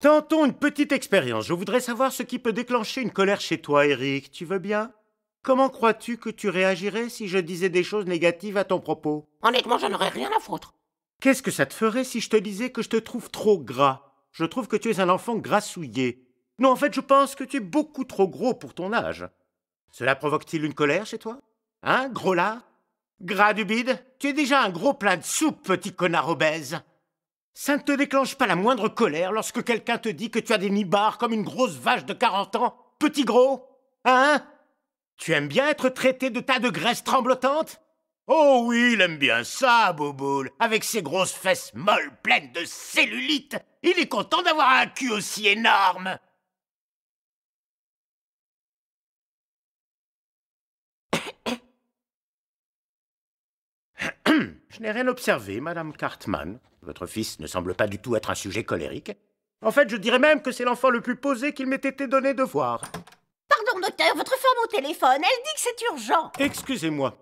Tentons une petite expérience. Je voudrais savoir ce qui peut déclencher une colère chez toi, Eric. Tu veux bien Comment crois-tu que tu réagirais si je disais des choses négatives à ton propos Honnêtement, j'en aurais rien à foutre. Qu'est-ce que ça te ferait si je te disais que je te trouve trop gras Je trouve que tu es un enfant grassouillé. Non, en fait, je pense que tu es beaucoup trop gros pour ton âge. Cela provoque-t-il une colère chez toi Hein, gros là Gras du bide Tu es déjà un gros plat de soupe, petit connard obèse ça ne te déclenche pas la moindre colère lorsque quelqu'un te dit que tu as des nibards comme une grosse vache de 40 ans, petit gros Hein Tu aimes bien être traité de tas de graisse tremblotante Oh oui, il aime bien ça, Boboul. Avec ses grosses fesses molles pleines de cellulite, il est content d'avoir un cul aussi énorme. Je n'ai rien observé, Madame Cartman. Votre fils ne semble pas du tout être un sujet colérique. En fait, je dirais même que c'est l'enfant le plus posé qu'il m'ait été donné de voir. Pardon, docteur, votre femme au téléphone, elle dit que c'est urgent. Excusez-moi.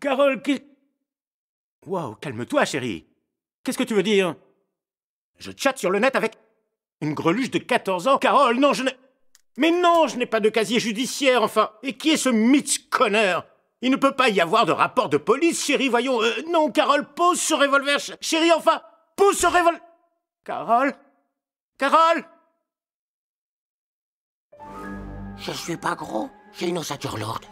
Carole, qui... Wow, calme-toi, chérie. Qu'est-ce que tu veux dire Je chatte sur le net avec... Une greluche de 14 ans Carole, non, je n'ai... Mais non, je n'ai pas de casier judiciaire, enfin Et qui est ce Mitch Conner il ne peut pas y avoir de rapport de police, chérie, voyons. Euh, non, Carole, pose ce revolver. chérie, enfin, pose ce revolver. Carole Carole Je suis pas gros, j'ai une ossature lourde.